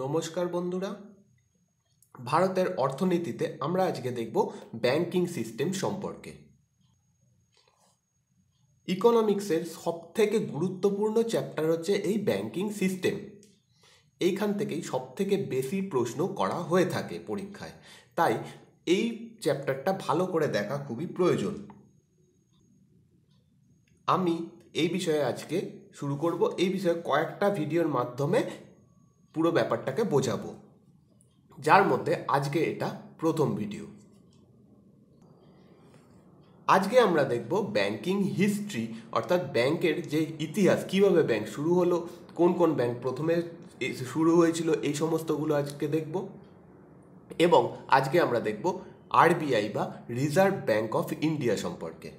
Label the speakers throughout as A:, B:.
A: নমস্কার বন্ধুরা ভারতের অর্থনীতিতে আমরা আজকে দেখব ব্যাংকিং সিস্টেম সম্পর্কে ইকোনমিক্সের সবথেকে গুরুত্বপূর্ণ চ্যাপ্টার হচ্ছে এই ব্যাংকিং সিস্টেম এইখান থেকেই সব থেকে বেশি প্রশ্ন করা হয়ে থাকে পরীক্ষায় তাই এই চ্যাপ্টারটা ভালো করে দেখা খুবই প্রয়োজন আমি এই বিষয়ে আজকে শুরু করব এই বিষয়ে কয়েকটা ভিডিওর মাধ্যমে পুরো ব্যাপারটাকে বোঝাবো যার মধ্যে আজকে এটা প্রথম ভিডিও আজকে আমরা দেখব ব্যাংকিং হিস্ট্রি অর্থাৎ ব্যাংকের যে ইতিহাস কিভাবে ব্যাংক শুরু হলো কোন কোন ব্যাংক প্রথমে শুরু হয়েছিল এই সমস্তগুলো আজকে দেখব এবং আজকে আমরা দেখব আরবিআই বা রিজার্ভ ব্যাংক অফ ইন্ডিয়া সম্পর্কে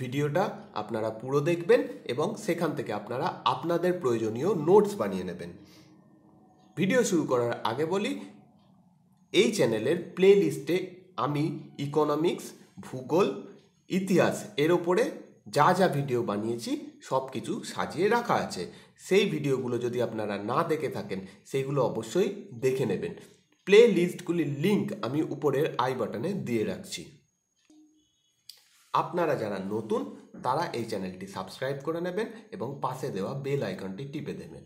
A: ভিডিওটা আপনারা পুরো দেখবেন এবং সেখান থেকে আপনারা আপনাদের প্রয়োজনীয় নোটস বানিয়ে নেবেন ভিডিও শুরু করার আগে বলি এই চ্যানেলের প্লে লিস্টে আমি ইকোনমিক্স ভূগোল ইতিহাস এর ওপরে যা যা ভিডিও বানিয়েছি সব কিছু সাজিয়ে রাখা আছে সেই ভিডিওগুলো যদি আপনারা না দেখে থাকেন সেইগুলো অবশ্যই দেখে নেবেন প্লে লিস্টগুলির লিঙ্ক আমি উপরের আই বাটনে দিয়ে রাখছি আপনারা যারা নতুন তারা এই চ্যানেলটি সাবস্ক্রাইব করে নেবেন এবং পাশে দেওয়া বেল আইকনটি টিপে দেবেন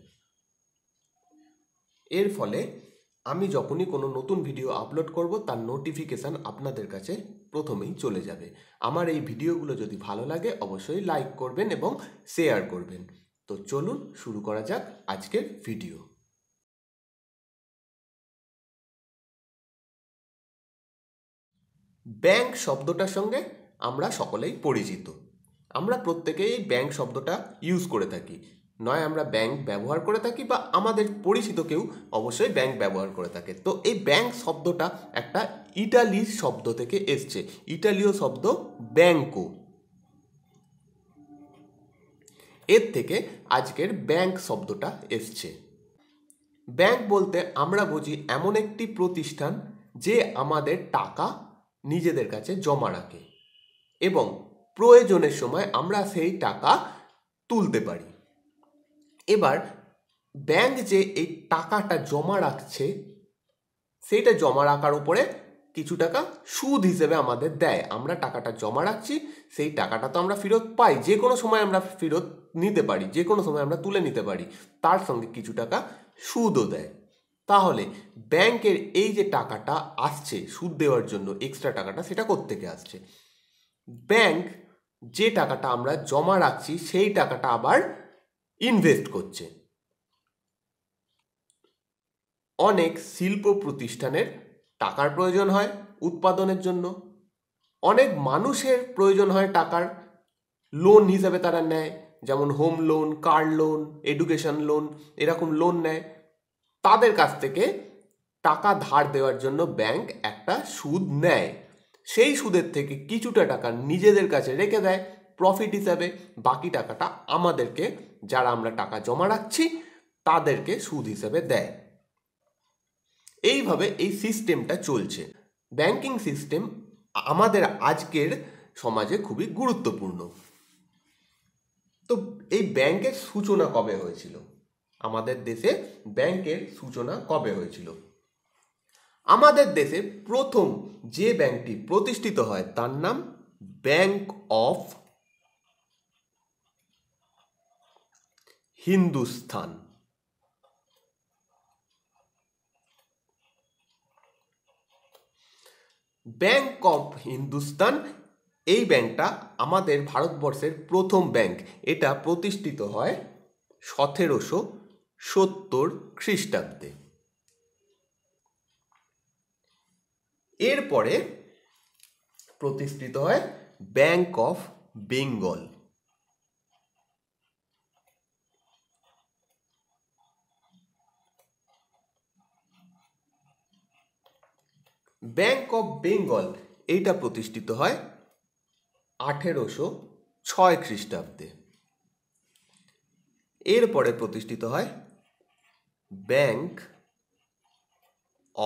A: এর ফলে আমি যখনই কোনো নতুন ভিডিও আপলোড করব তার নোটিফিকেশান আপনাদের কাছে প্রথমেই চলে যাবে আমার এই ভিডিওগুলো যদি ভালো লাগে অবশ্যই লাইক করবেন এবং শেয়ার করবেন তো চলুন শুরু করা যাক আজকের ভিডিও ব্যাংক শব্দটার সঙ্গে আমরা সকলেই পরিচিত আমরা প্রত্যেকেই ব্যাংক শব্দটা ইউজ করে থাকি নয় আমরা ব্যাংক ব্যবহার করে থাকি বা আমাদের পরিচিত কেউ অবশ্যই ব্যাংক ব্যবহার করে থাকে তো এই ব্যাংক শব্দটা একটা ইটালির শব্দ থেকে এসছে ইটালীয় শব্দ ব্যাংকো এর থেকে আজকের ব্যাংক শব্দটা এসছে ব্যাংক বলতে আমরা বুঝি এমন একটি প্রতিষ্ঠান যে আমাদের টাকা নিজেদের কাছে জমা রাখে এবং প্রয়োজনের সময় আমরা সেই টাকা তুলতে পারি এবার ব্যাংক যে এই টাকাটা জমা রাখছে সেইটা জমা রাখার উপরে কিছু টাকা সুদ হিসেবে আমাদের দেয় আমরা টাকাটা জমা রাখছি সেই টাকাটা তো আমরা ফেরত পাই যে কোনো সময় আমরা ফেরত নিতে পারি যে কোনো সময় আমরা তুলে নিতে পারি তার সঙ্গে কিছু টাকা সুদও দেয় তাহলে ব্যাংকের এই যে টাকাটা আসছে সুদ দেওয়ার জন্য এক্সট্রা টাকাটা সেটা কোত্থেকে আসছে ব্যাংক যে টাকাটা আমরা জমা রাখছি সেই টাকাটা আবার ইনভেস্ট করছে অনেক শিল্প প্রতিষ্ঠানের টাকার প্রয়োজন হয় উৎপাদনের জন্য অনেক মানুষের প্রয়োজন হয় টাকার লোন হিসাবে তারা নেয় যেমন home loan car loan education loan এরকম লোন নেয় তাদের কাছ থেকে টাকা ধার দেওয়ার জন্য ব্যাংক একটা সুদ নেয় সেই সুদের থেকে কিছুটা টাকা নিজেদের কাছে রেখে দেয় প্রফিট হিসাবে বাকি টাকাটা আমাদেরকে যারা আমরা টাকা জমা রাখছি তাদেরকে সুদ হিসেবে দেয় এইভাবে এই সিস্টেমটা চলছে ব্যাংকিং সিস্টেম আমাদের আজকের সমাজে খুবই গুরুত্বপূর্ণ তো এই ব্যাংকের সূচনা কবে হয়েছিল আমাদের দেশে ব্যাংকের সূচনা কবে হয়েছিল আমাদের দেশে প্রথম যে ব্যাংকটি প্রতিষ্ঠিত হয় তার নাম Bank of Hindustan Bank of Hindustan এই ব্যাংকটা আমাদের ভারতবর্ষের প্রথম ব্যাংক এটা প্রতিষ্ঠিত হয় সতেরোশো সত্তর খ্রিস্টাব্দে এরপরে প্রতিষ্ঠিত হয় Bank of Bengal Bank of Bengal এইটা প্রতিষ্ঠিত হয় আঠেরোশো ছয় খ্রিস্টাব্দে এরপরে প্রতিষ্ঠিত হয় Bank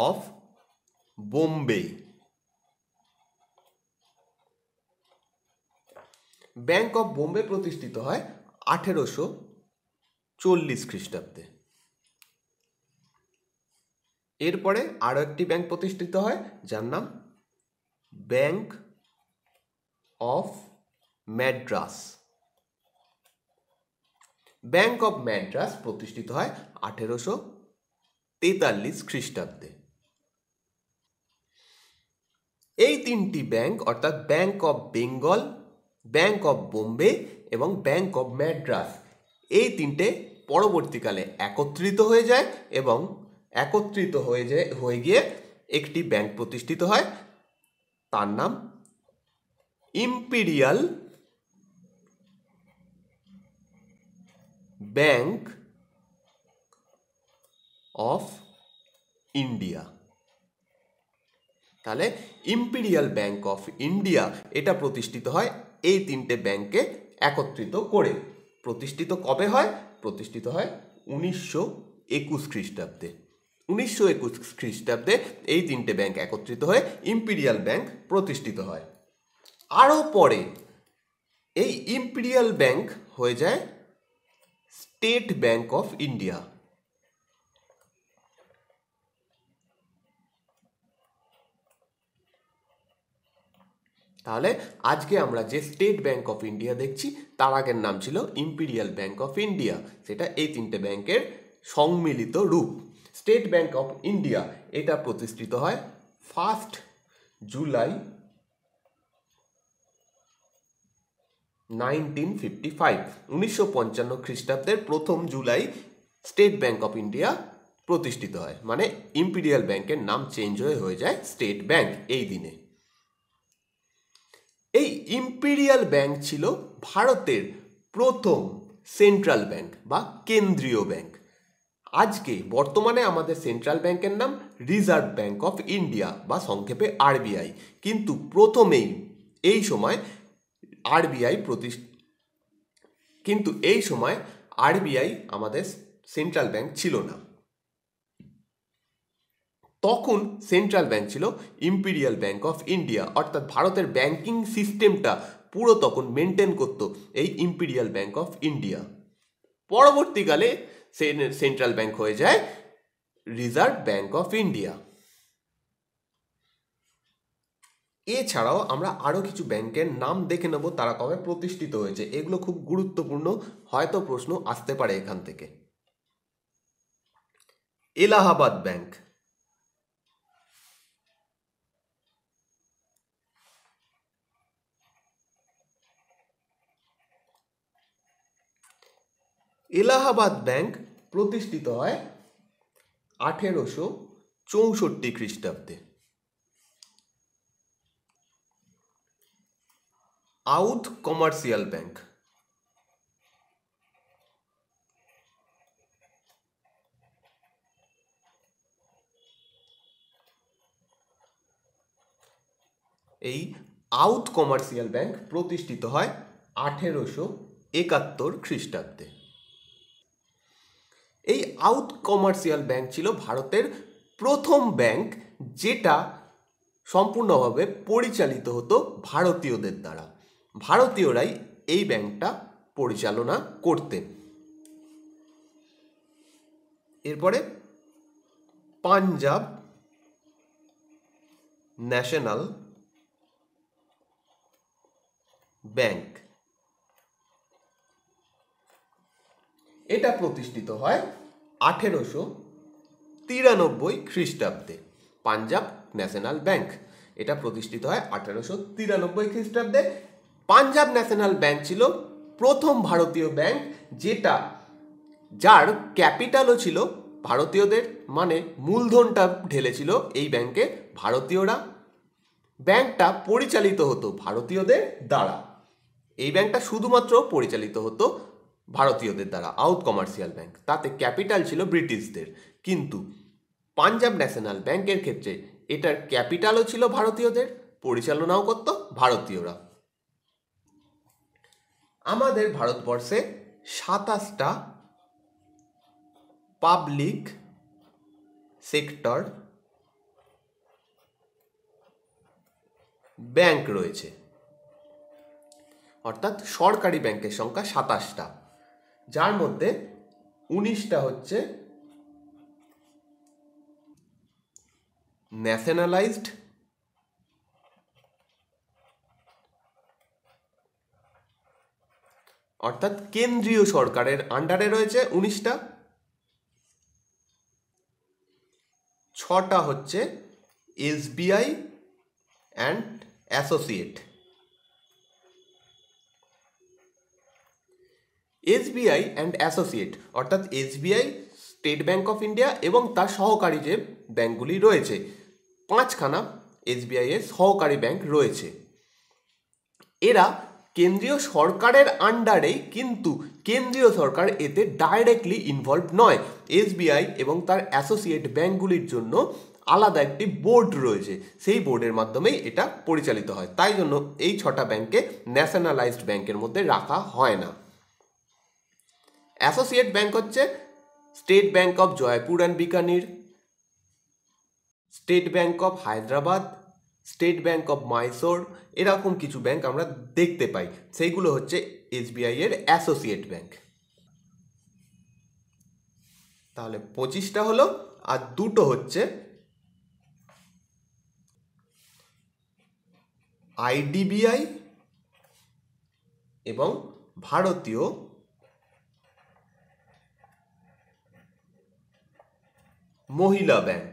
A: of Bombay Bank of Bombay প্রতিষ্ঠিত হয় আঠেরোশো চল্লিশ খ্রিস্টাব্দে এরপরে আরও একটি ব্যাংক প্রতিষ্ঠিত হয় যার নাম Bank of Madras Bank of Madras প্রতিষ্ঠিত হয় আঠেরোশো তেতাল্লিশ খ্রিস্টাব্দে এই তিনটি ব্যাংক অর্থাৎ Bank of Bengal Bank of Bombay এবং ব্যাংক অফ ম্যাড্রাস এই তিনটে পরবর্তীকালে একত্রিত হয়ে যায় এবং একত্রিত হয়ে যায় হয়ে গিয়ে একটি ব্যাংক প্রতিষ্ঠিত হয় তার নাম ইম্পিরিয়াল ব্যাংক অফ ইন্ডিয়া তাহলে ইম্পিরিয়াল ব্যাংক অফ ইন্ডিয়া এটা প্রতিষ্ঠিত হয় এই তিনটে ব্যাংককে একত্রিত করে প্রতিষ্ঠিত কবে হয় প্রতিষ্ঠিত হয় উনিশশো একুশ খ্রিস্টাব্দে উনিশশো একুশ খ্রিস্টাব্দে এই তিনটে ব্যাংক একত্রিত হয়ে ইম্পিরিয়াল ব্যাংক প্রতিষ্ঠিত হয় আরও পরে এই ইম্পিরিয়াল ব্যাংক হয়ে যায় স্টেট ব্যাংক অফ ইন্ডিয়া তাহলে আজকে আমরা যে স্টেট ব্যাংক অফ ইন্ডিয়া দেখছি তার আগের নাম ছিল ইম্পিরিয়াল ব্যাংক অফ ইন্ডিয়া সেটা এই তিনটে ব্যাংকের সংমিলিত রূপ স্টেট ব্যাংক অফ ইন্ডিয়া এটা প্রতিষ্ঠিত হয় first July nineteen fifty five উনিশশো পঞ্চান্ন খ্রিস্টাব্দের প্রথম জুলাই স্টেট ব্যাংক অফ ইন্ডিয়া প্রতিষ্ঠিত হয় মানে ইম্পিরিয়াল ব্যাংকের নাম চেঞ্জ হয়ে হয়ে যায় স্টেট ব্যাংক এই দিনে এই ইম্পেরিয়াল ব্যাংক ছিল ভারতের প্রথম সেন্ট্রাল ব্যাংক বা কেন্দ্রীয় ব্যাংক আজকে বর্তমানে আমাদের সেন্ট্রাল ব্যাংকের নাম রিজার্ভ ব্যাংক অফ ইন্ডিয়া বা সংক্ষেপে আরবিআই কিন্তু প্রথমেই এই সময় আরবিআই প্রতিষ্ঠা কিন্তু এই সময় আরবিআই আমাদের সেন্ট্রাল ব্যাংক ছিল না তখন সেন্ট্রাল ব্যাংক ছিল ইম্পিরিয়াল ব্যাংক অফ ইন্ডিয়া অর্থাৎ ভারতের ব্যাংকিং সিস্টেমটা পুরো তখন মেনটেন করত এই ইম্পিরিয়াল ব্যাংক অফ ইন্ডিয়া পরবর্তীকালে সেন্ট্রাল ব্যাংক হয়ে যায় রিজার্ভ ব্যাংক অফ ইন্ডিয়া এছাড়াও আমরা আরও কিছু ব্যাংকের নাম দেখে নেব তারা কবে প্রতিষ্ঠিত হয়েছে এগুলো খুব গুরুত্বপূর্ণ হয়তো প্রশ্ন আসতে পারে এখান থেকে এলাহাবাদ ব্যাংক এলাহাবাদ ব্যাংক প্রতিষ্ঠিত হয় আঠেরোশো চৌষট্টি খ্রিস্টাব্দে আউথ কমার্শিয়াল ব্যাংক এই আউথ কমার্শিয়াল ব্যাংক প্রতিষ্ঠিত হয় আঠেরোশো একাত্তর খ্রিস্টাব্দে সাউথ কমার্শিয়াল ব্যাংক ছিল ভারতের প্রথম ব্যাংক যেটা সম্পূর্ণভাবে পরিচালিত হতো ভারতীয়দের দ্বারা ভারতীয়রাই এই ব্যাংকটা পরিচালনা করতেন এরপরে পাঞ্জাব ন্যাশনাল ব্যাংক এটা প্রতিষ্ঠিত হয় আঠেরোশো তিরানব্বই খ্রিস্টাব্দে পাঞ্জাব ন্যাশনাল ব্যাংক এটা প্রতিষ্ঠিত হয় আঠেরোশো তিরানব্বই খ্রিস্টাব্দে পাঞ্জাব ন্যাশনাল ব্যাংক ছিল প্রথম ভারতীয় ব্যাংক যেটা যার ক্যাপিটালও ছিল ভারতীয়দের মানে মূলধনটা ঢেলেছিল এই ব্যাংকে ভারতীয়রা ব্যাংকটা পরিচালিত হতো ভারতীয়দের দ্বারা এই ব্যাংকটা শুধুমাত্র পরিচালিত হতো ভারতীয়দের দ্বারা আউট কমার্শিয়াল ব্যাংক তাতে ক্যাপিটাল ছিল ব্রিটিশদের কিন্তু পাঞ্জাব ন্যাশনাল ব্যাংকের ক্ষেত্রে এটার ক্যাপিটালও ছিল ভারতীয়দের পরিচালনাও করত ভারতীয়রা আমাদের ভারতবর্ষে সাতাশটা পাবলিক সেক্টর ব্যাংক রয়েছে অর্থাৎ সরকারি ব্যাংকের সংখ্যা সাতাশটা যার মধ্যে উনিশটা হচ্ছে ন্যাশনালাইজড অর্থাৎ কেন্দ্রীয় সরকারের আন্ডারে রয়েছে উনিশটা ছটা হচ্ছে SBI and associate SBI and associate অর্থাৎ SBI State Bank of India এবং তার সহকারী যে ব্যাঙ্কগুলি রয়েছে পাঁচখানা এসবিআই এর সহকারী ব্যাংক রয়েছে এরা কেন্দ্রীয় সরকারের আন্ডারেই কিন্তু কেন্দ্রীয় সরকার এতে ডাইরেক্টলি ইনভলভ নয় এসবিআই এবং তার অ্যাসোসিয়েট ব্যাঙ্কগুলির জন্য আলাদা একটি বোর্ড রয়েছে সেই বোর্ডের মাধ্যমেই এটা পরিচালিত হয় তাই জন্য এই ছটা ব্যাংকে ন্যাশনালাইজড ব্যাংকের মধ্যে রাখা হয় না অ্যাসোসিয়েট ব্যাংক হচ্ছে State Bank of Jaipur and Bikaner State Bank of Hyderabad State Bank of Mysore এরকম কিছু ব্যাংক আমরা দেখতে পাই সেইগুলো হচ্ছে এসবিআই এর অ্যাসোসিয়েট ব্যাংক তাহলে পঁচিশটা হলো আর দুটো হচ্ছে আইডিবিআই এবং ভারতীয় মহিলা ব্যাংক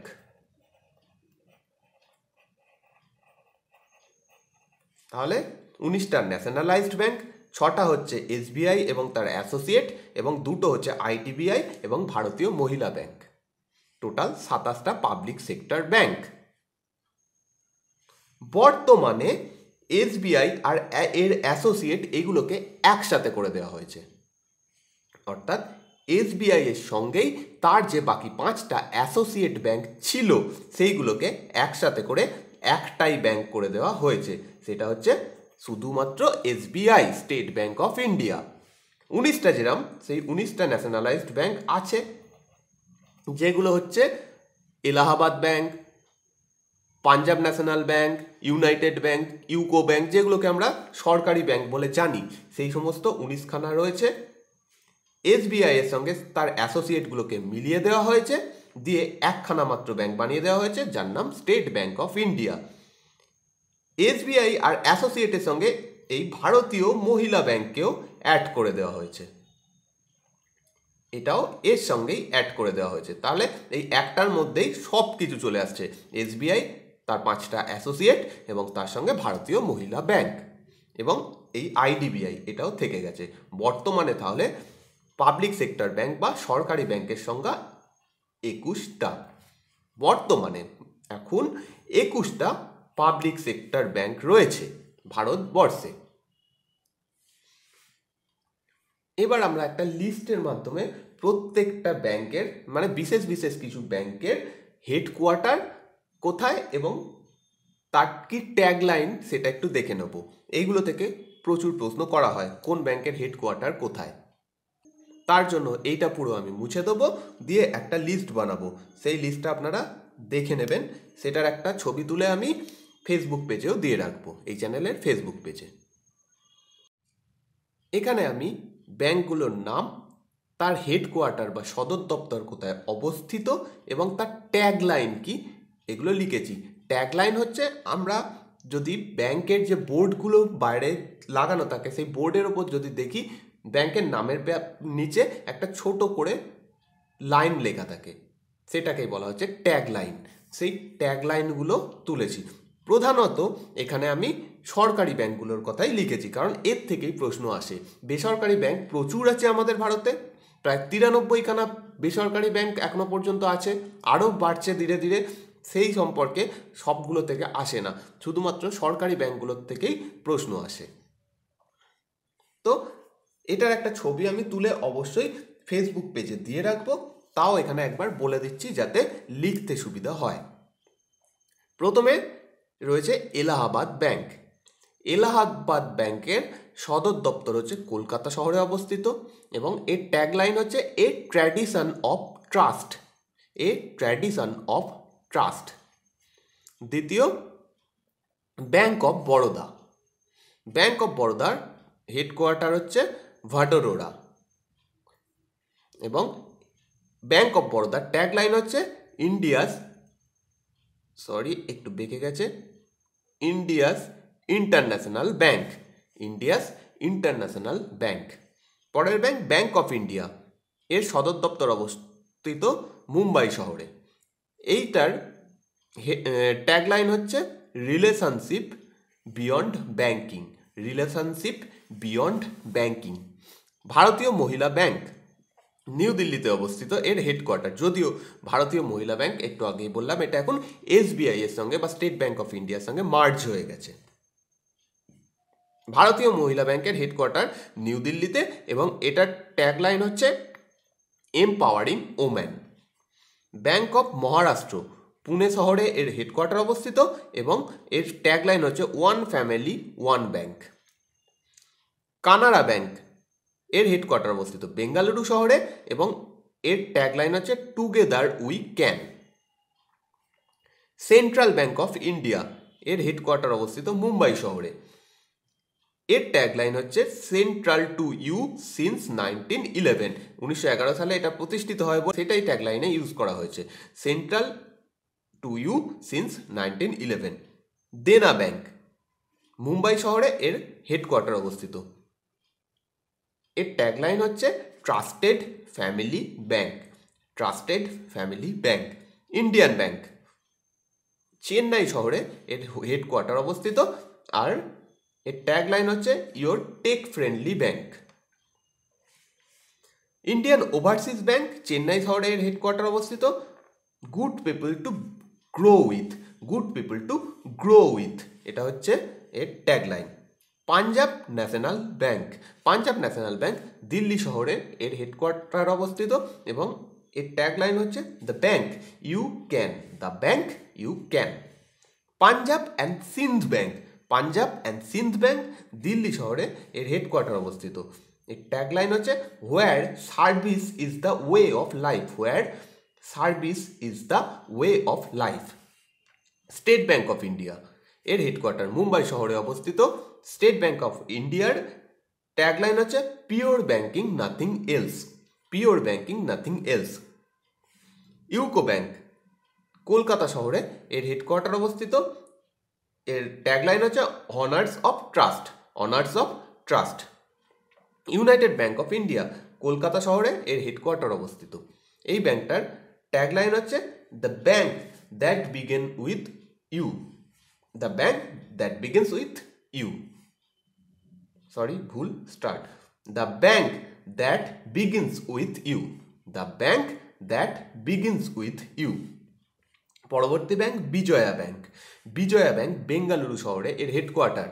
A: তাহলে উনিশটা ন্যাশনালাইজড ব্যাংক ছটা হচ্ছে এসবিআই এবং তার অ্যাসোসিয়েট এবং দুটো হচ্ছে আইডিবিআই এবং ভারতীয় মহিলা ব্যাংক টোটাল সাতাশটা পাবলিক সেক্টর ব্যাংক বর্তমানে এসবিআই আর এর অ্যাসোসিয়েট এগুলোকে একসাথে করে দেওয়া হয়েছে অর্থাৎ এসবিআই এর সঙ্গেই তার যে বাকি পাঁচটা অ্যাসোসিয়েট ব্যাংক ছিল সেইগুলোকে একসাথে করে একটাই ব্যাংক করে দেওয়া হয়েছে সেটা হচ্ছে শুধুমাত্র SBI State Bank of India উনিশটা যেরাম সেই উনিশটা ন্যাশনালাইজড ব্যাংক আছে যেগুলো হচ্ছে Allahabad Bank Punjab National Bank United Bank UCO Bank যেগুলোকে আমরা সরকারি ব্যাংক বলে জানি সেই সমস্ত উনিশখানা রয়েছে এসবিআই এর সঙ্গে তার অ্যাসোসিয়েটগুলোকে মিলিয়ে দেওয়া হয়েছে দিয়ে একখানা মাত্র ব্যাংক বানিয়ে দেওয়া হয়েছে যার নাম State Bank of India SBI আর অ্যাসোসিয়েটের সঙ্গে এই ভারতীয় মহিলা ব্যাংককেও অ্যাড করে দেওয়া হয়েছে এটাও এর সঙ্গেই অ্যাড করে দেওয়া হয়েছে তাহলে এই একটার মধ্যেই সব কিছু চলে আসছে এসবিআই তার পাঁচটা অ্যাসোসিয়েট এবং তার সঙ্গে ভারতীয় মহিলা ব্যাংক এবং এই আইডিবিআই এটাও থেকে গেছে বর্তমানে তাহলে পাবলিক সেক্টর ব্যাংক বা সরকারি ব্যাংকের সংখ্যা একুশটা বর্তমানে এখন একুশটা পাবলিক সেক্টর ব্যাংক রয়েছে ভারতবর্ষে এবার আমরা একটা লিস্টের মাধ্যমে প্রত্যেকটা ব্যাংকের মানে বিশেষ বিশেষ কিছু ব্যাংকের হেডকোয়ার্টার কোথায় এবং তার কি ট্যাগলাইন সেটা একটু দেখে নেব এইগুলো থেকে প্রচুর প্রশ্ন করা হয় কোন ব্যাংকের হেডকোয়ার্টার কোথায় তার জন্য এইটা পুরো আমি মুছে দেবো দিয়ে একটা লিস্ট বানাবো সেই লিস্টটা আপনারা দেখে নেবেন সেটার একটা ছবি তুলে আমি ফেসবুক পেজেও দিয়ে রাখবো এই চ্যানেলের ফেসবুক পেজে এখানে আমি ব্যাংকগুলোর নাম তার হেডকোয়ার্টার বা সদর দপ্তর কোথায় অবস্থিত এবং তার ট্যাগ লাইন কি এগুলো লিখেছি ট্যাগ লাইন হচ্ছে আমরা যদি ব্যাংকের যে বোর্ডগুলো বাইরে লাগানো থাকে সেই বোর্ডের ওপর যদি দেখি ব্যাংকের নামের নিচে একটা ছোট করে লাইন লেখা থাকে সেটাকেই বলা হচ্ছে ট্যাগ লাইন সেই ট্যাগ লাইনগুলো তুলেছি প্রধানত এখানে আমি সরকারি ব্যাংকগুলোর কথাই লিখেছি কারণ এর থেকেই প্রশ্ন আসে বেসরকারি ব্যাংক প্রচুর আছে আমাদের ভারতে প্রায় তিরানব্বইখানা বেসরকারি ব্যাংক এখনও পর্যন্ত আছে আরও বাড়ছে ধীরে ধীরে সেই সম্পর্কে সবগুলো থেকে আসে না শুধুমাত্র সরকারি ব্যাংকগুলোর থেকেই প্রশ্ন আসে তো এটার একটা ছবি আমি তুলে অবশ্যই ফেসবুক পেজে দিয়ে রাখবো তাও এখানে একবার বলে দিচ্ছি যাতে লিখতে সুবিধা হয় প্রথমে রয়েছে এলাহাবাদ ব্যাংক এলাহাবাদ ব্যাংকের সদর দপ্তর হচ্ছে কলকাতা শহরে অবস্থিত এবং এর ট্যাগলাইন হচ্ছে a tradition of trust a tradition of trust দ্বিতীয় Bank of Baroda Bank of বরোদার হেডকোয়ার্টার হচ্ছে ভাডোরোরা এবং Bank of Baroda tagline হচ্ছে ইন্ডিয়াস সরি একটু বেঁকে গেছে India's international bank India's international bank পরের ব্যাংক ব্যাংক অফ ইন্ডিয়া এর সদর দপ্তর অবস্থিত মুম্বাই শহরে এইটার ট্যাগলাইন হচ্ছে relationship beyond banking relationship beyond banking Bharatiya Mahila bank new দিল্লিতে অবস্থিত এর হেডকোয়ার্টার যদিও ভারতীয় মহিলা ব্যাংক একটু আগেই বললাম এটা এখন এসবিআই এর সঙ্গে বা স্টেট ব্যাংক অফ ইন্ডিয়ার সঙ্গে মার্জ হয়ে গেছে ভারতীয় মহিলা ব্যাংকের হেডকোয়ার্টার নিউ দিল্লিতে এবং এটার ট্যাগলাইন হচ্ছে empowering woman Bank of Maharashtra Pune শহরে এর হেডকোয়ার্টার অবস্থিত এবং এর ট্যাগলাইন হচ্ছে one family one bank Canara Bank এর হেডকোয়ার্টার অবস্থিত বেঙ্গালুরু শহরে এবং এর ট্যাগলাইন হচ্ছে together we can Central Bank of India এর হেডকোয়ার্টার অবস্থিত মুম্বাই শহরে এর ট্যাগলাইন হচ্ছে central to you since nineteen eleven উনিশশো সালে এটা প্রতিষ্ঠিত হয় সেটাই ট্যাগলাইনে ইউজ করা হয়েছে central to you since nineteen eleven Dena Bank Mumbai শহরে এর হেডকোয়ার্টার অবস্থিত এর ট্যাগলাইন হচ্ছে trusted family bank trusted family bank Indian Bank Chennai শহরে এর হেডকোয়ার্টার অবস্থিত আর এর ট্যাগলাইন হচ্ছে your tech friendly bank Indian Overseas Bank Chennai শহরে এর হেডকোয়ার্টার অবস্থিত good people to grow with good people to grow with এটা হচ্ছে এর tagline Punjab National Bank Punjab National Bank Delhi শহরে এর হেডকোয়ার্টার অবস্থিত এবং এর ট্যাগলাইন হচ্ছে the bank you can the bank you can Punjab and Sind Bank Punjab and Sind Bank Delhi শহরে এর হেডকোয়ার্টার অবস্থিত এর ট্যাগলাইন হচ্ছে where service is the way of life where service is the way of life State Bank of India এর headquarter Mumbai শহরে অবস্থিত State Bank of ইন্ডিয়ার tagline আছে pure banking nothing else pure banking nothing else UCO bank Kolkata শহরে এর headquarter অবস্থিত এর tagline আছে honours of trust honours of trust United Bank of India Kolkata শহরে এর হেডকোয়ার্টার অবস্থিত এই ব্যাংকটার ট্যাগলাইন হচ্ছে the bank that began with you the bank that begins with you sorry ভুল start the bank that begins with you the bank that begins with you পরবর্তী bank Vijaya Bank Vijaya Bank Bengaluru শহরে এর headquarter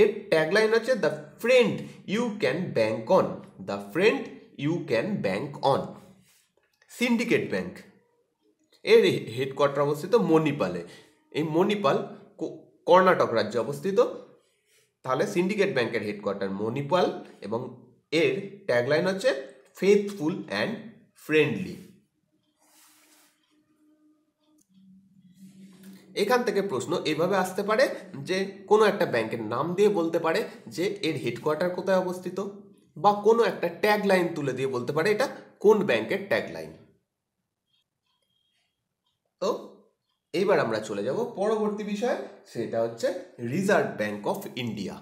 A: এর tagline হচ্ছে the friend you can bank on the friend you can bank on Syndicate Bank এর headquarter অবস্থিত মণিপালে এই মণিপাল কর্ণাটক রাজ্যে অবস্থিত তাহলে সিন্ডিকেট ব্যাংকের হেডকোয়ার্টার মণিপাল এবং এর ট্যাগলাইন হচ্ছে ফেথফুল অ্যান্ড ফ্রেন্ডলি এখান থেকে প্রশ্ন এভাবে আসতে পারে যে কোনো একটা ব্যাংকের নাম দিয়ে বলতে পারে যে এর হেডকোয়ার্টার কোথায় অবস্থিত বা কোনো একটা ট্যাগ লাইন তুলে দিয়ে বলতে পারে এটা কোন ব্যাংকের ট্যাগ লাইন তো এইবার আমরা চলে যাব পরবর্তী বিষয় সেটা হচ্ছে রিজার্ভ ব্যাংক অফ ইন্ডিয়া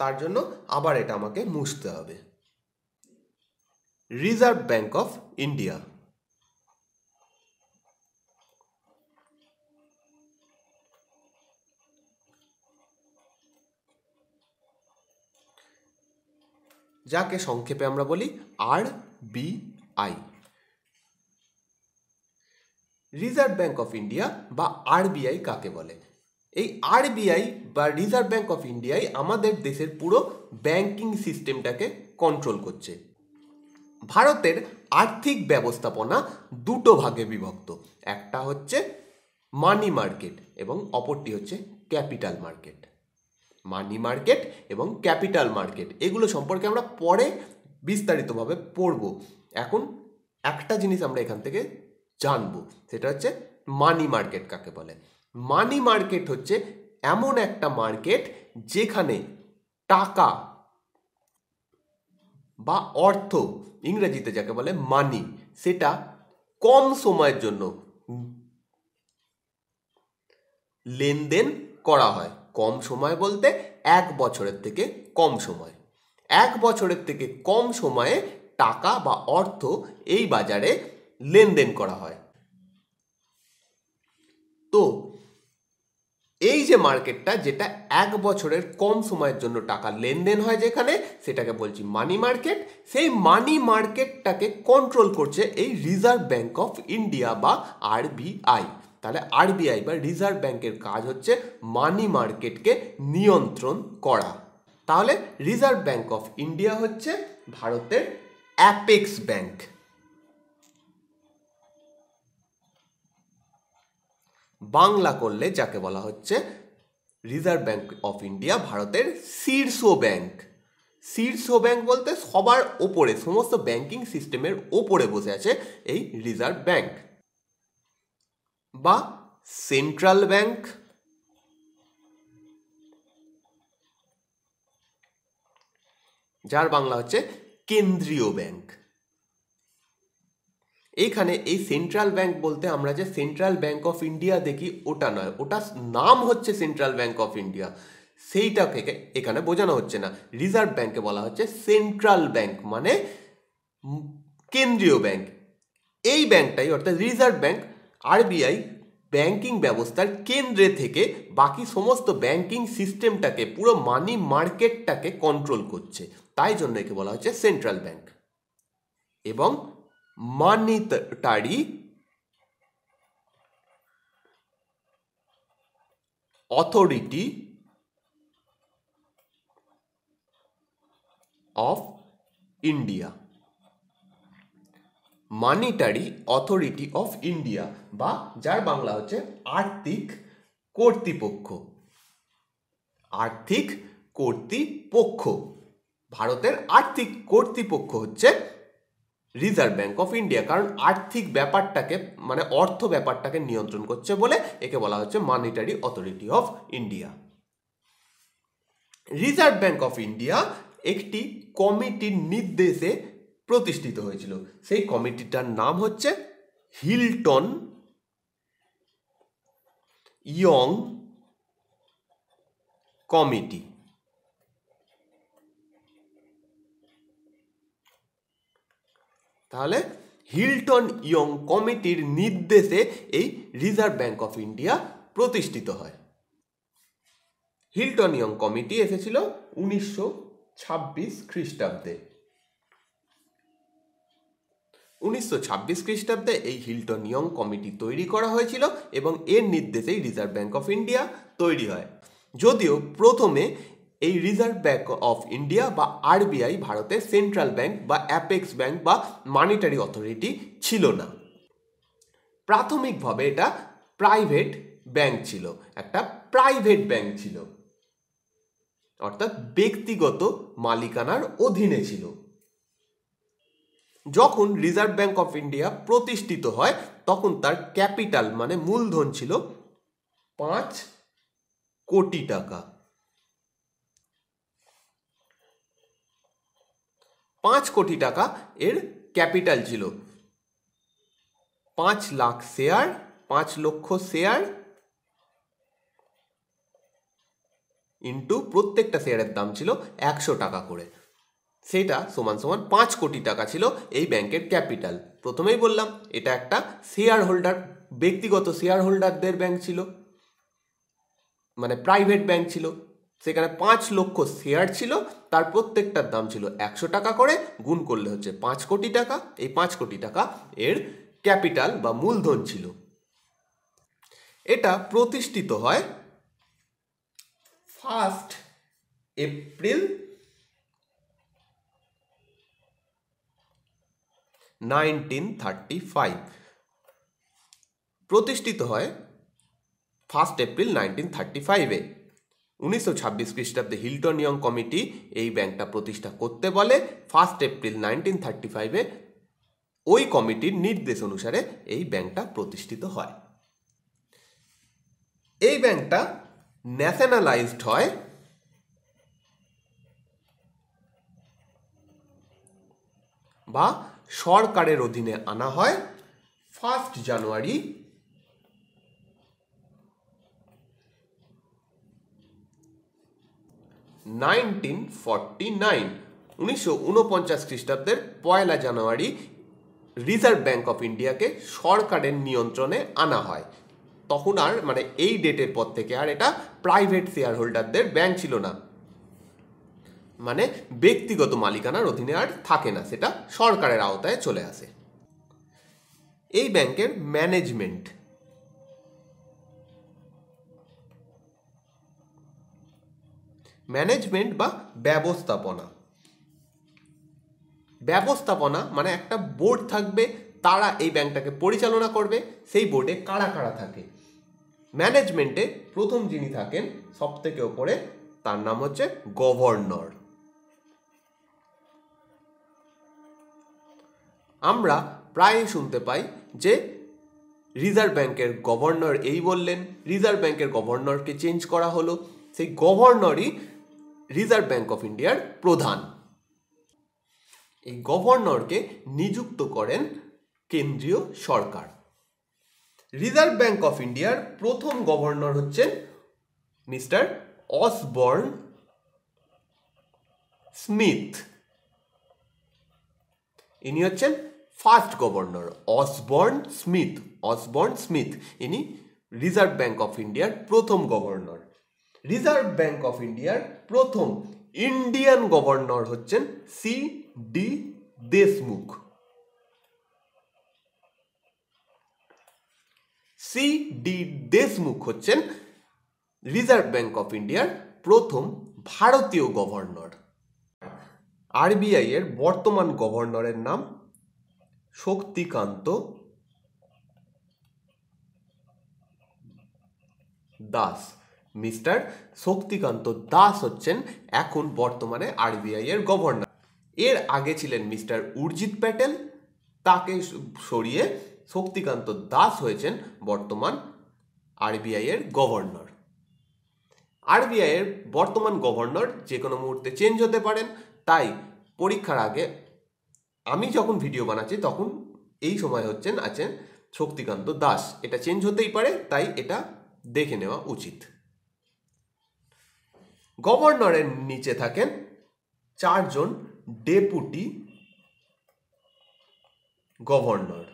A: তার জন্য আবার এটা আমাকে মুছতে হবে রিজার্ভ ব্যাংক অফ ইন্ডিয়া যাকে সংক্ষেপে আমরা বলি আর B I reserve Bank of India বা আরবিআই কাকে বলে এই আরবিআই বা রিজার্ভ ব্যাঙ্ক অফ ইন্ডিয়াই আমাদের দেশের পুরো ব্যাংকিং সিস্টেমটাকে কন্ট্রোল করছে ভারতের আর্থিক ব্যবস্থাপনা দুটো ভাগে বিভক্ত একটা হচ্ছে মানি মার্কেট এবং অপরটি হচ্ছে ক্যাপিটাল মার্কেট মানি মার্কেট এবং ক্যাপিটাল মার্কেট এগুলো সম্পর্কে আমরা পরে বিস্তারিতভাবে পড়ব এখন একটা জিনিস আমরা এখান থেকে জানব সেটা হচ্ছে মানি মার্কেট কাকে বলে মানি মার্কেট হচ্ছে এমন একটা মার্কেট যেখানে টাকা বা অর্থ ইংরেজিতে যাকে বলে মানি সেটা কম সময়ের জন্য লেনদেন করা হয় কম সময় বলতে এক বছরের থেকে কম সময় এক বছরের থেকে কম সময়ে টাকা বা অর্থ এই বাজারে লেনদেন করা হয় তো এই যে মার্কেটটা যেটা এক বছরের কম সময়ের জন্য টাকা লেনদেন হয় যেখানে সেটাকে বলছি মানি মার্কেট সেই মানি মার্কেটটাকে কন্ট্রোল করছে এই রিজার্ভ ব্যাঙ্ক অফ ইন্ডিয়া বা আরবিআই তাহলে আরবিআই বা রিজার্ভ ব্যাংকের কাজ হচ্ছে মানি মার্কেটকে নিয়ন্ত্রণ করা তাহলে রিজার্ভ ব্যাঙ্ক অফ ইন্ডিয়া হচ্ছে ভারতের অ্যাপেক্স ব্যাঙ্ক বাংলা করলে যাকে বলা হচ্ছে রিজার্ভ ব্যাঙ্ক অফ ইন্ডিয়া ভারতের শীর্ষ ব্যাঙ্ক শীর্ষ ব্যাঙ্ক বলতে সবার ওপরে সমস্ত ব্যাংকিং সিস্টেমের ওপরে বসে আছে এই রিজার্ভ ব্যাঙ্ক বা সেন্ট্রাল ব্যাঙ্ক যার বাংলা হচ্ছে কেন্দ্রীয় ব্যাংক এখানে এই সেন্ট্রাল ব্যাংক বলতে আমরা যে সেন্ট্রাল ব্যাংক অফ ইন্ডিয়া দেখি ওটা নয় ওটা নাম হচ্ছে সেন্ট্রাল ব্যাংক অফ ইন্ডিয়া সেইটাকে এখানে বোঝানো হচ্ছে না রিজার্ভ ব্যাংকে বলা হচ্ছে সেন্ট্রাল ব্যাংক মানে কেন্দ্রীয় ব্যাংক এই ব্যাংকটাই অর্থাৎ রিজার্ভ ব্যাংক আরবিআই ব্যাংকিং ব্যবস্থার কেন্দ্রে থেকে বাকি সমস্ত ব্যাংকিং সিস্টেমটাকে পুরো মানি মার্কেটটাকে কন্ট্রোল করছে তাই জন্য একে বলা হচ্ছে সেন্ট্রাল ব্যাংক এবং monetary authority of India monetary authority of India বা যার বাংলা হচ্ছে আর্থিক কর্তৃপক্ষ আর্থিক কর্তৃপক্ষ ভারতের আর্থিক কর্তৃপক্ষ হচ্ছে রিজার্ভ ব্যাঙ্ক অফ ইন্ডিয়া কারণ আর্থিক ব্যাপারটাকে মানে অর্থ ব্যাপারটাকে নিয়ন্ত্রণ করছে বলে একে বলা হচ্ছে monetary authority of India Reserve Bank of India একটি কমিটির নির্দেশে প্রতিষ্ঠিত হয়েছিল সেই কমিটিটার নাম হচ্ছে হিলটন ইয়ং কমিটি তাহলে হিলটন ইয়ং কমিটির নির্দেশে এই রিজার্ভ ব্যাংক অফ ইন্ডিয়া প্রতিষ্ঠিত হয় হিলটন ইয়ং কমিটি এসেছিল উনিশশো ছাব্বিশ খ্রিস্টাব্দে উনিশশো ছাব্বিশ খ্রিস্টাব্দে এই হিলটন ইয়ং কমিটি তৈরি করা হয়েছিল এবং এর নির্দেশেই রিজার্ভ ব্যাঙ্ক অফ ইন্ডিয়া তৈরি হয় যদিও প্রথমে এই রিজার্ভ ব্যাঙ্ক অফ ইন্ডিয়া বা আরবিআই ভারতের সেন্ট্রাল ব্যাংক বা অ্যাপেক্স ব্যাংক বা মানিটারি অথরিটি ছিল না প্রাথমিকভাবে এটা প্রাইভেট ব্যাংক ছিল একটা প্রাইভেট ব্যাংক ছিল অর্থাৎ ব্যক্তিগত মালিকানার অধীনে ছিল যখন রিজার্ভ ব্যাঙ্ক অফ ইন্ডিয়া প্রতিষ্ঠিত হয় তখন তার ক্যাপিটাল মানে মূলধন ছিল পাঁচ কোটি টাকা পাঁচ কোটি টাকা এর ক্যাপিটাল ছিল পাঁচ লাখ শেয়ার পাঁচ লক্ষ শেয়ার ইন্টু প্রত্যেকটা শেয়ারের দাম ছিল একশো টাকা করে সেটা সমান সমান পাঁচ কোটি টাকা ছিল এই ব্যাংকের ক্যাপিটাল প্রথমেই বললাম এটা একটা শেয়ার হোল্ডার ব্যক্তিগত শেয়ার হোল্ডারদের ব্যাংক ছিল মানে প্রাইভেট ব্যাংক ছিল সেখানে পাঁচ লক্ষ শেয়ার ছিল তার প্রত্যেকটার দাম ছিল একশো টাকা করে গুণ করলে হচ্ছে পাঁচ কোটি টাকা এই পাঁচ কোটি টাকা এর ক্যাপিটাল বা মূলধন ছিল এটা প্রতিষ্ঠিত হয় first April nineteen thirty five প্রতিষ্ঠিত হয় ফার্স্ট এপ্রিল নাইনটিন থার্টি ফাইভে উনিশশো ছাব্বিশ খ্রিস্টাব্দে হিল্টন ইয়ং কমিটি এই ব্যাংকটা প্রতিষ্ঠা করতে বলে ফার্স্ট এপ্রিল নাইনটিন থার্টি ফাইভে ওই কমিটির নির্দেশ অনুসারে এই ব্যাংকটা প্রতিষ্ঠিত হয় এই ব্যাংকটা ন্যাশনালাইজড হয় বা সরকারের অধীনে আনা হয় first January nineteen forty nine উনিশশো উনপঞ্চাশ খ্রিস্টাব্দের পয়লা জানুয়ারি রিজার্ভ ব্যাঙ্ক অফ ইন্ডিয়াকে সরকারের নিয়ন্ত্রণে আনা হয় তখন আর মানে এই ডেটের পর থেকে আর এটা প্রাইভেট শেয়ার হোল্ডারদের ব্যাঙ্ক ছিল না মানে ব্যক্তিগত মালিকানার অধীনে আর থাকে না সেটা সরকারের আওতায় চলে আসে এই ব্যাংকের ম্যানেজমেন্ট ম্যানেজমেন্ট বা ব্যবস্থাপনা ব্যবস্থাপনা মানে একটা বোর্ড থাকবে তারা এই ব্যাংকটাকে পরিচালনা করবে সেই বোর্ডে কারা কারা থাকে ম্যানেজমেন্টে প্রথম যিনি থাকেন সব থেকে ওপরে তার নাম হচ্ছে গভর্নর আমরা প্রায়ই শুনতে পাই যে রিজার্ভ ব্যাংকের গভর্নর এই বললেন রিজার্ভ ব্যাংকের গভর্নরকে চেঞ্জ করা হলো সেই গভর্নরই রিজার্ভ ব্যাংক অফ ইন্ডিয়ার প্রধান এই গভর্নরকে নিযুক্ত করেন কেন্দ্রীয় সরকার রিজার্ভ ব্যাংক অফ ইন্ডিয়ার প্রথম গভর্নর হচ্ছেন মিস্টার অসবর্ন স্মিথ ইনি হচ্ছেন first governor Osborne Smith Osborne Smith ইনি রিজার্ভ ব্যাঙ্ক অফ ইন্ডিয়ার প্রথম গভর্নর রিজার্ভ ব্যাঙ্ক অফ ইন্ডিয়ার প্রথম ইন্ডিয়ান গভর্নর হচ্ছেন C D Deshmukh C D Deshmukh হচ্ছেন রিজার্ভ ব্যাঙ্ক অফ ইন্ডিয়ার প্রথম ভারতীয় গভর্নর আরবিআই এর বর্তমান গভর্নরের নাম শক্তিকান্ত দাস মিস্টার শক্তিকান্ত দাস হচ্ছেন এখন বর্তমানে আরবিআই এর গভর্নর এর আগে ছিলেন মিস্টার উর্জিত প্যাটেল তাকে সরিয়ে শক্তিকান্ত দাস হয়েছেন বর্তমান আরবিআই এর গভর্নর আরবিআই এর বর্তমান গভর্নর যে কোনো মুহূর্তে চেঞ্জ হতে পারেন তাই পরীক্ষার আগে আমি যখন ভিডিও বানাচ্ছি তখন এই সময় হচ্ছেন আছেন শক্তিকান্ত দাস এটা চেঞ্জ হতেই পারে তাই এটা দেখে নেওয়া উচিত গভর্নরের নিচে থাকেন চারজন ডেপুটি গভর্নর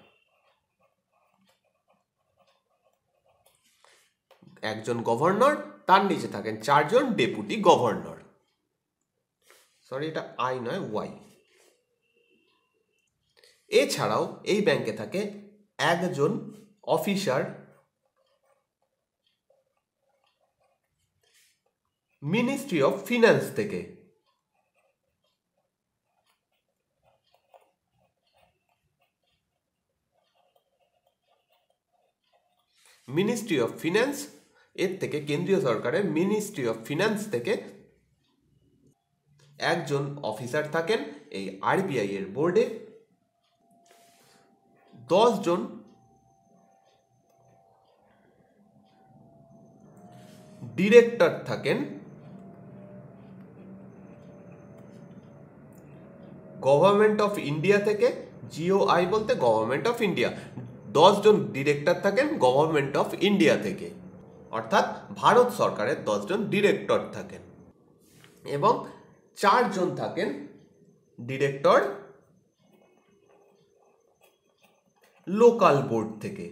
A: একজন গভর্নর তার নিচে থাকেন চারজন ডেপুটি গভর্নর সরি এটা আই নয় ওয়াই এছাড়াও এই ব্যাংকে থাকে একজন অফিসার মিনিস্ট্রি অফ ফিন্যান্স থেকে মিনিস্ট্রি অফ ফিন্যান্স এর থেকে কেন্দ্রীয় সরকারের মিনিস্ট্রি অফ ফিন্যান্স থেকে একজন অফিসার থাকেন এই আরবিআই এর বোর্ডে দশজন ডিরেক্টর থাকেন গভর্নমেন্ট অফ ইন্ডিয়া থেকে জিও আই বলতে গভর্নমেন্ট অফ ইন্ডিয়া দশজন ডিরেক্টর থাকেন গভর্নমেন্ট অফ ইন্ডিয়া থেকে অর্থাৎ ভারত সরকারের দশজন ডিরেক্টর থাকেন এবং চারজন থাকেন ডিরেক্টর লোকাল বোর্ড থেকে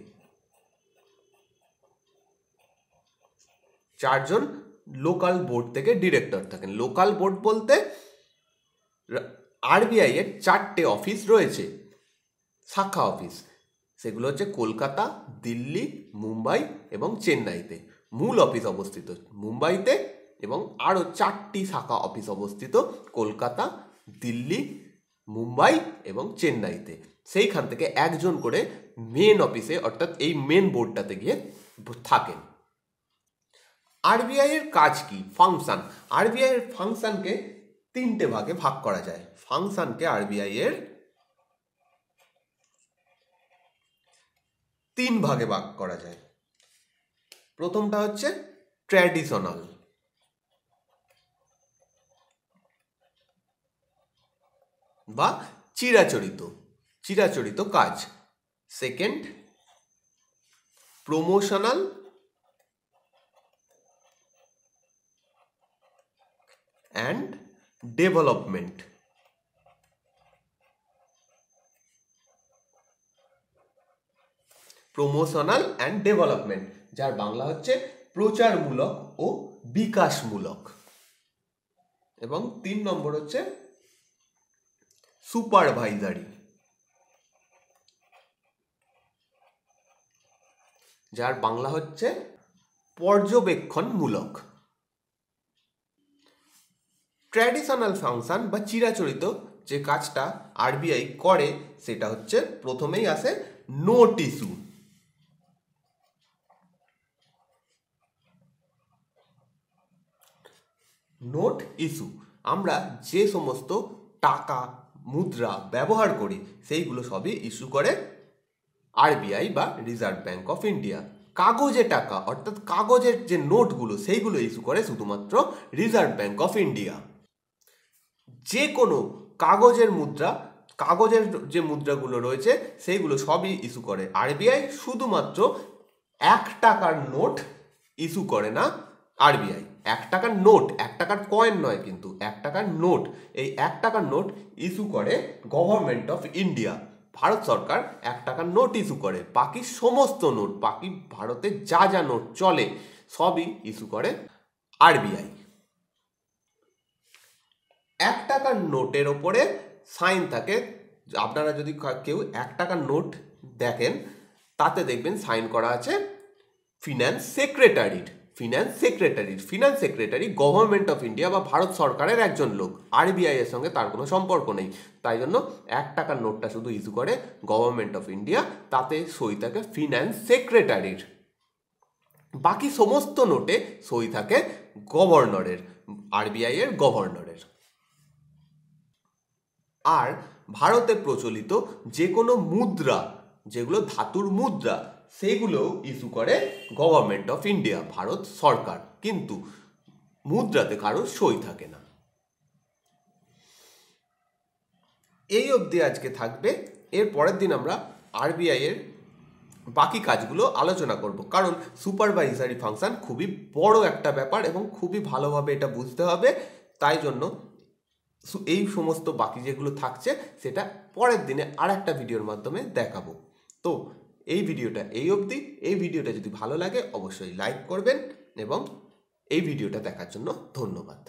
A: চারজন লোকাল বোর্ড থেকে ডিরেক্টর থাকেন লোকাল বোর্ড বলতে আরবিআই এর চারটে অফিস রয়েছে শাখা অফিস সেগুলো হচ্ছে কলকাতা দিল্লি মুম্বাই এবং চেন্নাইতে মূল অফিস অবস্থিত মুম্বাইতে এবং আরও চারটি শাখা অফিস অবস্থিত কলকাতা দিল্লি মুম্বাই এবং চেন্নাইতে সেইখান থেকে একজন করে মেন অফিসে অর্থাৎ এই মেন বোর্ডটাতে গিয়ে থাকেন আরবিআই এর কাজ কি ফাংশন আরবিআই এর ফাংশনকে তিনটে ভাগে ভাগ করা যায় ফাংশনকে আরবিআই এর তিন ভাগে ভাগ করা যায় প্রথমটা হচ্ছে ট্র্যাডিশনাল বা চিরাচরিত চিরাচরিত কাজ second promotional and development promotional and development যার বাংলা হচ্ছে প্রচারমূলক ও বিকাশমূলক এবং তিন নম্বর হচ্ছে সুপারভাইজারি যার বাংলা হচ্ছে পর্যবেক্ষণমূলক ট্র্যাডিশনাল ফাংশন বা চিরাচরিত যে কাজটা আরবিআই করে সেটা হচ্ছে প্রথমেই আসে নোট ইস্যু নোট ইস্যু আমরা যে সমস্ত টাকা মুদ্রা ব্যবহার করি সেইগুলো সবই ইস্যু করে আরবিআই বা রিজার্ভ ব্যাঙ্ক অফ ইন্ডিয়া কাগজে টাকা অর্থাৎ কাগজের যে নোটগুলো সেইগুলো ইস্যু করে শুধুমাত্র রিজার্ভ ব্যাঙ্ক অফ ইন্ডিয়া যে কোনো কাগজের মুদ্রা কাগজের যে মুদ্রাগুলো রয়েছে সেইগুলো সবই ইস্যু করে আরবিআই শুধুমাত্র এক টাকার নোট ইস্যু করে না আরবিআই এক টাকার নোট এক টাকার কয়েন নয় কিন্তু এক টাকার নোট এই এক টাকার নোট ইস্যু করে গভর্নমেন্ট অফ ইন্ডিয়া ভারত সরকার এক টাকার নোট ইস্যু করে বাকি সমস্ত নোট বাকি ভারতে যা যা নোট চলে সবই ইস্যু করে আরবিআই এক টাকার নোটের ওপরে সাইন থাকে আপনারা যদি কেউ এক টাকার নোট দেখেন তাতে দেখবেন সাইন করা আছে ফিন্যান্স সেক্রেটারির finance secretary finance secretary government of India বা ভারত সরকারের একজন লোক আরবিআই এর সঙ্গে তার কোনো সম্পর্ক নেই তাই জন্য এক টাকার নোটটা শুধু ইস্যু করে গভর্নমেন্ট অফ ইন্ডিয়া তাতে সই থাকে ফিনান্স সেক্রেটারির বাকি সমস্ত নোটে সই থাকে গভর্নরের আরবিআই এর গভর্নরের আর ভারতে প্রচলিত যে কোনো মুদ্রা যেগুলো ধাতুর মুদ্রা সেগুলো ইস্যু করে গভর্নমেন্ট অফ ইন্ডিয়া ভারত সরকার কিন্তু মুদ্রাতে কারো সই থাকে না এই অবধি আজকে থাকবে এর পরের দিন আমরা আরবিআই এর বাকি কাজগুলো আলোচনা করব কারণ সুপারভাইজারি ফাংশন খুবই বড় একটা ব্যাপার এবং খুবই ভালোভাবে এটা বুঝতে হবে তাই জন্য এই সমস্ত বাকি যেগুলো থাকছে সেটা পরের দিনে আর একটা ভিডিওর মাধ্যমে দেখাবো তো এই ভিডিওটা এই অবধি এই ভিডিওটা যদি ভালো লাগে অবশ্যই লাইক করবেন এবং এই ভিডিওটা দেখার জন্য ধন্যবাদ